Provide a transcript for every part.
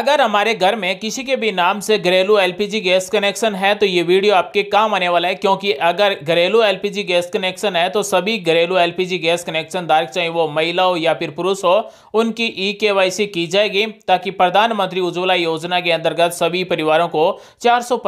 अगर हमारे घर में किसी के भी नाम से घरेलू एलपीजी गैस कनेक्शन है तो ये वीडियो आपके काम आने वाला है क्योंकि अगर घरेलू एलपीजी गैस कनेक्शन है तो सभी घरेलू एलपीजी गैस कनेक्शन धारक चाहे वो महिला हो या फिर पुरुष हो उनकी ई के की जाएगी ताकि प्रधानमंत्री उज्ज्वला योजना के अंतर्गत सभी परिवारों को चार सौ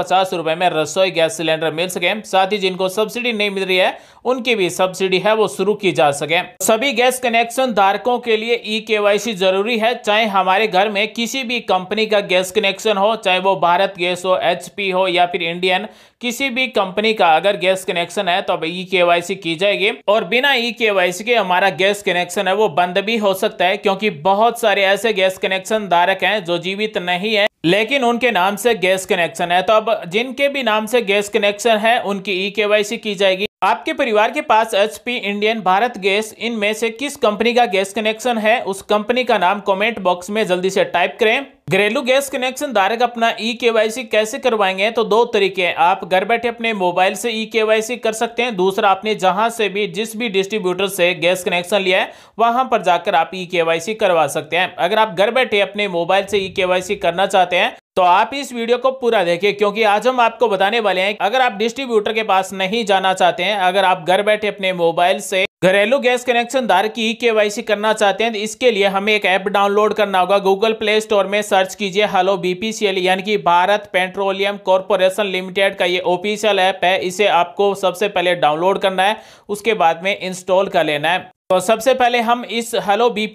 में रसोई गैस सिलेंडर मिल सके साथ ही जिनको सब्सिडी नहीं मिल रही है उनकी भी सब्सिडी है वो शुरू की जा सके सभी गैस कनेक्शन धारकों के लिए ई केवाईसी जरूरी है चाहे हमारे घर में किसी भी कंपनी का गैस कनेक्शन हो चाहे वो भारत गैस हो एचपी हो या फिर इंडियन किसी भी कंपनी का अगर गैस कनेक्शन है तो अब ई के की जाएगी और बिना ई के के हमारा गैस कनेक्शन है वो बंद भी हो सकता है क्योंकि बहुत सारे ऐसे गैस कनेक्शन धारक हैं जो जीवित नहीं है लेकिन उनके नाम से गैस कनेक्शन है तो अब जिनके भी नाम से गैस कनेक्शन है उनकी ई केवाईसी की जाएगी आपके परिवार के पास एचपी इंडियन भारत गैस इनमें से किस कंपनी का गैस कनेक्शन है उस कंपनी का नाम कमेंट बॉक्स में जल्दी से टाइप करें घरेलू गैस कनेक्शन धारक अपना ई e के कैसे करवाएंगे तो दो तरीके हैं आप घर बैठे अपने मोबाइल से ई e के कर सकते हैं दूसरा आपने जहां से भी जिस भी डिस्ट्रीब्यूटर से गैस कनेक्शन लिया है वहां पर जाकर आप ई e के करवा सकते हैं अगर आप घर बैठे अपने मोबाइल से ई के करना चाहते हैं तो आप इस वीडियो को पूरा देखिए क्योंकि आज हम आपको बताने वाले हैं अगर आप डिस्ट्रीब्यूटर के पास नहीं जाना चाहते हैं अगर आप घर बैठे अपने मोबाइल से घरेलू गैस कनेक्शन दार की के करना चाहते हैं तो इसके लिए हमें एक ऐप डाउनलोड करना होगा गूगल प्ले स्टोर में सर्च कीजिए हेलो बीपीसीएल यानी कि भारत पेट्रोलियम कॉरपोरेशन लिमिटेड का ये ऑफिशियल ऐप है इसे आपको सबसे पहले डाउनलोड करना है उसके बाद में इंस्टॉल कर लेना है तो सबसे पहले हम इस हेलो बी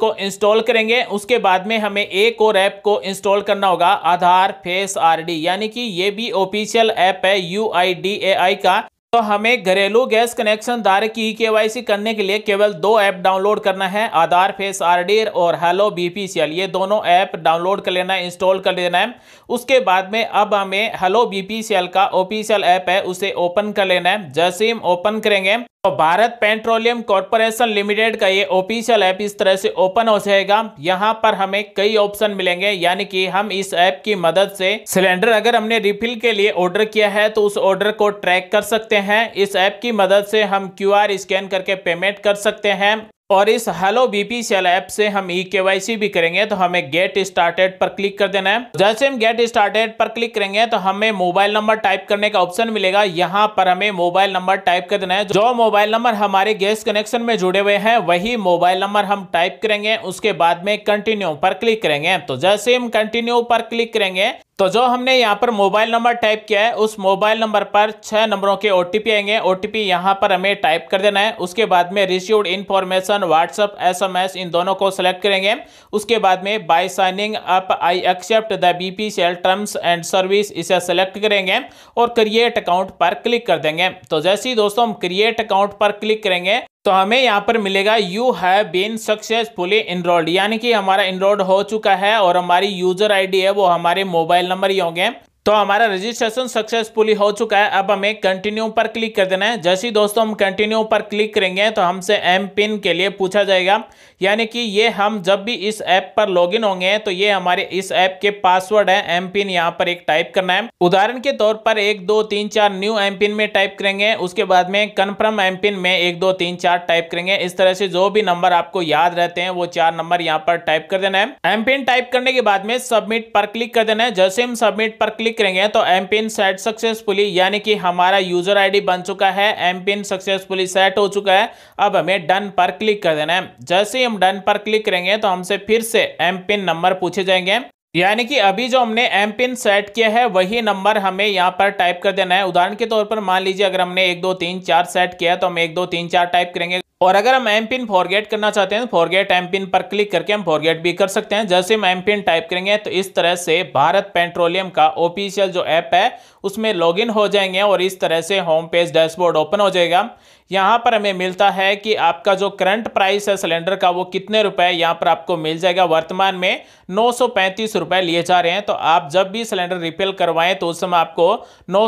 को इंस्टॉल करेंगे उसके बाद में हमें एक और ऐप को इंस्टॉल करना होगा आधार फेस आरडी यानी कि ये भी ऑफिशियल ऐप है यू का तो हमें घरेलू गैस कनेक्शन दार की केवाईसी करने के लिए केवल दो ऐप डाउनलोड करना है आधार फेस आरडी और हेलो बीपीसीएल ये दोनों ऐप डाउनलोड कर लेना है इंस्टॉल कर लेना है उसके बाद में अब हमें हेलो बीपीसीएल का ऑफिशियल ऐप है उसे ओपन कर लेना है जैसे हम ओपन करेंगे तो भारत पेट्रोलियम कॉरपोरेशन लिमिटेड का ये ऑफिशियल ऐप इस तरह से ओपन हो जाएगा यहाँ पर हमें कई ऑप्शन मिलेंगे यानी कि हम इस ऐप की मदद से सिलेंडर अगर हमने रिफिल के लिए ऑर्डर किया है तो उस ऑर्डर को ट्रैक कर सकते हैं इस ऐप की मदद से हम क्यूआर स्कैन करके पेमेंट कर सकते हैं और इस हेलो बीपीसीएल ऐप से हम ई e के भी करेंगे तो हमें गेट स्टार्टेड पर क्लिक कर देना है जैसे हम गेट स्टार्टेड पर क्लिक करेंगे तो हमें मोबाइल नंबर टाइप करने का ऑप्शन मिलेगा यहाँ पर हमें मोबाइल नंबर टाइप कर देना है जो मोबाइल नंबर हमारे गैस कनेक्शन में जुड़े हुए हैं वही मोबाइल नंबर हम टाइप करेंगे उसके बाद में कंटिन्यू पर क्लिक करेंगे तो जैसे हम कंटिन्यू पर क्लिक करेंगे तो जो हमने यहाँ पर मोबाइल नंबर टाइप किया है उस मोबाइल नंबर पर छः नंबरों के ओ आएंगे ओ टी यहाँ पर हमें टाइप कर देना है उसके बाद में रिसीव्ड इन्फॉर्मेशन व्हाट्सअप एसएमएस इन दोनों को सेलेक्ट करेंगे उसके बाद में by signing up I accept the B P cell terms and service इसे सेलेक्ट करेंगे और क्रिएट अकाउंट पर क्लिक कर देंगे तो जैसे ही दोस्तों हम क्रिएट अकाउंट पर क्लिक करेंगे तो हमें यहाँ पर मिलेगा you have been successfully enrolled यानी कि हमारा इनरोल्ड हो चुका है और हमारी यूजर आईडी है वो हमारे मोबाइल नंबर ही होंगे तो हमारा रजिस्ट्रेशन सक्सेसफुली हो चुका है अब हमें कंटिन्यू पर क्लिक कर देना है जैसे ही दोस्तों हम कंटिन्यू पर क्लिक करेंगे तो हमसे एम पिन के लिए पूछा जाएगा यानी कि ये हम जब भी इस ऐप पर लॉगिन होंगे तो ये हमारे इस ऐप के पासवर्ड है एम पिन यहाँ पर एक टाइप करना है उदाहरण के तौर पर एक दो तीन चार न्यू एम पिन में टाइप करेंगे उसके बाद में कन्फर्म एम पिन में एक दो तीन चार टाइप करेंगे इस तरह से जो भी नंबर आपको याद रहते हैं वो चार नंबर यहाँ पर टाइप कर देना है एम पिन टाइप करने के बाद में सबमिट पर क्लिक कर देना है जैसे हम सबमिट पर क्लिक क्लिक करेंगे तो एम पिन सेट सक्सेसफुली यानी कि हमारा यूजर आईडी बन चुका है एम पिन सक्सेसफुली सेट हो चुका है अब हमें डन पर क्लिक कर देना है जैसे ही हम डन पर क्लिक करेंगे तो हमसे फिर से एम पिन नंबर पूछे जाएंगे यानी कि अभी जो हमने एम पिन सेट किया है वही नंबर हमें यहाँ पर टाइप कर देना है उदाहरण के तौर पर मान लीजिए अगर हमने एक दो तीन चार सेट किया तो हम एक दो तीन चार टाइप करेंगे और अगर हम एम पिन फॉरगेट करना चाहते हैं तो फॉरगेट एम पिन पर क्लिक करके हम फॉरगेट भी कर सकते हैं जैसे हम एम पिन टाइप करेंगे तो इस तरह से भारत पेट्रोलियम का ऑफिशियल जो ऐप है उसमें लॉगिन हो जाएंगे और इस तरह से होम पेज डैशबोर्ड ओपन हो जाएगा यहाँ पर हमें मिलता है कि आपका जो करंट प्राइस है सिलेंडर का वो कितने रुपए यहाँ पर आपको मिल जाएगा वर्तमान में नौ रुपए लिए जा रहे हैं तो आप जब भी सिलेंडर रिफिल करवाएं तो उस समय आपको नौ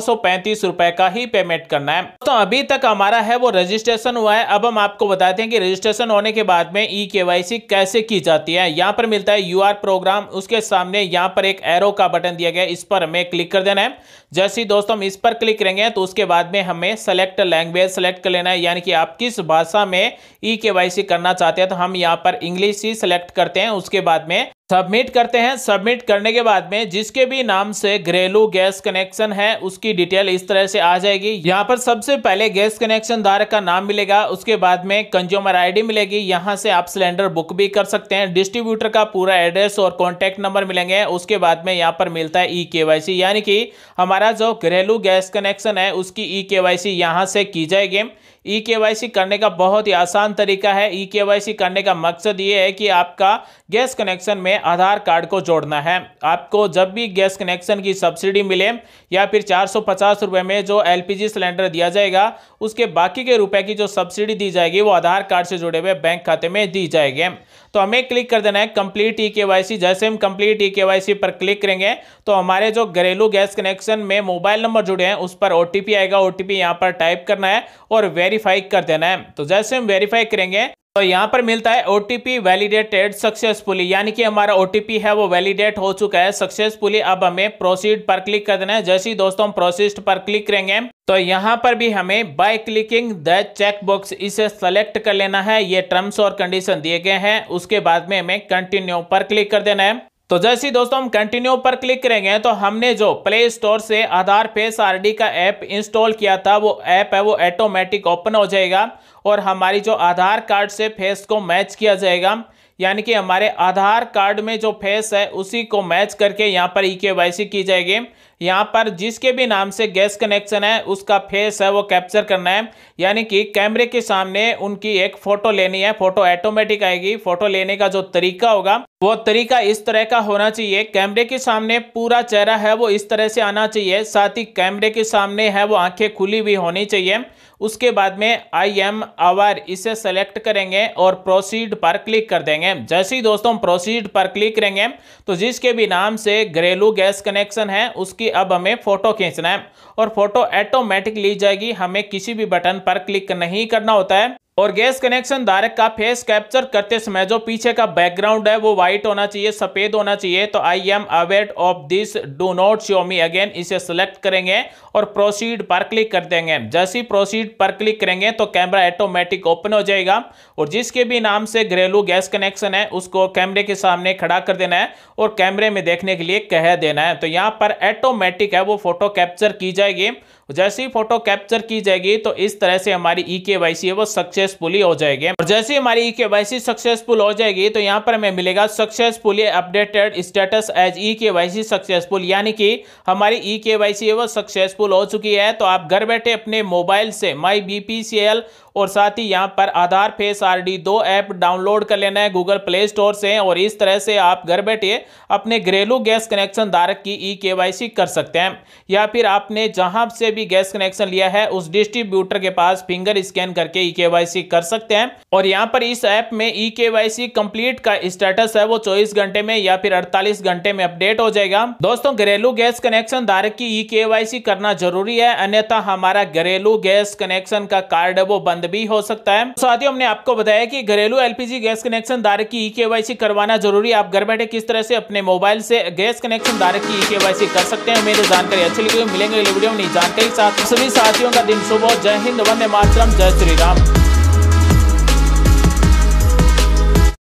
रुपए का ही पेमेंट करना है तो अभी तक हमारा है वो रजिस्ट्रेशन हुआ है अब हम आपको बताते हैं कि रजिस्ट्रेशन होने के बाद में ई के कैसे की जाती है यहाँ पर मिलता है यू प्रोग्राम उसके सामने यहाँ पर एक एरो का बटन दिया गया इस पर हमें क्लिक कर देना है जैसे ही दोस्तों हम इस पर क्लिक करेंगे तो उसके बाद में हमें सेलेक्ट लैंग्वेज सेलेक्ट कर लेना है यानी कि आप किस भाषा में ई के करना चाहते हैं तो हम यहाँ पर इंग्लिश ही सेलेक्ट करते हैं उसके बाद में सबमिट करते हैं सबमिट करने के बाद में जिसके भी नाम से घरेलू गैस कनेक्शन है उसकी डिटेल इस तरह से आ जाएगी यहाँ पर सबसे पहले गैस कनेक्शन धारक का नाम मिलेगा उसके बाद में कंज्यूमर आईडी मिलेगी यहाँ से आप सिलेंडर बुक भी कर सकते हैं डिस्ट्रीब्यूटर का पूरा एड्रेस और कॉन्टेक्ट नंबर मिलेंगे उसके बाद में यहाँ पर मिलता है ई के यानी कि हमारा जो घरेलू गैस कनेक्शन है उसकी ई के यहाँ से की जाएगी ई e के करने का बहुत ही आसान तरीका है ई e के करने का मकसद ये है कि आपका गैस कनेक्शन में आधार कार्ड को जोड़ना है आपको जब भी गैस कनेक्शन की सब्सिडी मिले या फिर चार सौ में जो एल सिलेंडर दिया जाएगा उसके बाकी के रुपए की जो सब्सिडी दी जाएगी वो आधार कार्ड से जुड़े हुए बैंक खाते में दी जाएगी तो हमें क्लिक कर देना है कंप्लीट ई के जैसे हम कंप्लीट ई के पर क्लिक करेंगे तो हमारे जो घरेलू गैस कनेक्शन में मोबाइल नंबर जुड़े हैं उस पर ओ आएगा ओ टी यहाँ पर टाइप करना है और वेरीफाई कर देना है तो जैसे हम वेरीफाई करेंगे तो यहाँ पर मिलता है ओ टी वैलिडेटेड सक्सेसफुली यानी कि हमारा ओ है वो वैलिडेट हो चुका है सक्सेसफुली अब हमें प्रोसीड पर क्लिक कर देना है जैसे ही दोस्तों हम प्रोसीड पर क्लिक करेंगे तो यहाँ पर भी हमें by clicking the check box इसे सेलेक्ट कर लेना है ये टर्म्स और कंडीशन दिए गए हैं उसके बाद में हमें कंटिन्यू पर क्लिक कर देना है तो जैसे ही दोस्तों हम कंटिन्यू पर क्लिक करेंगे तो हमने जो प्ले स्टोर से आधार फेस आरडी का ऐप इंस्टॉल किया था वो ऐप है वो ऑटोमेटिक ओपन हो जाएगा और हमारी जो आधार कार्ड से फेस को मैच किया जाएगा यानी कि हमारे आधार कार्ड में जो फेस है उसी को मैच करके यहाँ पर ई के वाई सी की जाएगी यहाँ पर जिसके भी नाम से गैस कनेक्शन है उसका फेस है वो कैप्चर करना है यानी कि कैमरे के सामने उनकी एक फ़ोटो लेनी है फ़ोटो ऑटोमेटिक आएगी फ़ोटो लेने का जो तरीका होगा वो तरीका इस तरह का होना चाहिए कैमरे के सामने पूरा चेहरा है वो इस तरह से आना चाहिए साथ ही कैमरे के सामने है वो आंखें खुली हुई होनी चाहिए उसके बाद में आई एम आवर इसे सेलेक्ट करेंगे और प्रोसीड पर क्लिक कर देंगे करेंगे जैसे ही दोस्तों हम प्रोसीड पर क्लिक करेंगे तो जिसके भी नाम से घरेलू गैस कनेक्शन है उसकी अब हमें फ़ोटो खींचना है और फोटो ऑटोमेटिक ली जाएगी हमें किसी भी बटन पर क्लिक नहीं करना होता है और गैस कनेक्शन धारक का फेस कैप्चर करते समय जो पीछे का बैकग्राउंड है वो व्हाइट होना चाहिए सफ़ेद होना चाहिए तो I am aware of this do not show me again इसे सेलेक्ट करेंगे और प्रोसीड पर क्लिक कर देंगे जैसे ही प्रोसीड पर क्लिक करेंगे तो कैमरा ऑटोमेटिक ओपन हो जाएगा और जिसके भी नाम से घरेलू गैस कनेक्शन है उसको कैमरे के सामने खड़ा कर देना है और कैमरे में देखने के लिए कह देना है तो यहाँ पर ऑटोमेटिक है वो फोटो कैप्चर की जाएगी तो जैसे ही फोटो कैप्चर की जाएगी तो इस तरह से हमारी ई के वाई सी है वो सक्सेसफुली हो जाएगी और जैसे ही हमारी ई के वाई सी सक्सेसफुल हो जाएगी तो यहाँ पर हमें मिलेगा successfully updated status as E K Y सी सक्सेसफुल यानी कि हमारी ई के वाई सी है वो सक्सेसफुल हो चुकी है तो आप घर बैठे अपने मोबाइल से my B P C L और साथ ही यहाँ पर Aadhaar face R D app download कर लेना है गूगल प्ले स्टोर से और इस तरह से आप घर बैठे अपने घरेलू गैस कनेक्शन धारक की ई के कर सकते हैं या फिर आपने जहाँ से भी गैस कनेक्शन लिया है उस डिस्ट्रीब्यूटर के पास फिंगर स्कैन करके ई के कर सकते हैं और यहाँ पर इस ऐप में ई के कंप्लीट का स्टेटस है वो चौबीस घंटे में या फिर अड़तालीस घंटे में अपडेट हो जाएगा दोस्तों घरेलू गैस कनेक्शन धारक की ई के करना जरूरी है अन्यथा हमारा घरेलू गैस कनेक्शन का कार्ड है वो बंद भी हो सकता है साथियों हमने आपको बताया कि घरेलू एलपीजी गैस कनेक्शन धारक की सी e करवाना जरूरी आप घर बैठे किस तरह से अपने मोबाइल से गैस कनेक्शन धारक की सी e कर सकते हैं मेरी जानकारी अच्छी लगी मिलेंगे वीडियो में जानकारी साथ सभी साथियों का दिन सुबह जय हिंद वंदे मातरम जय श्री राम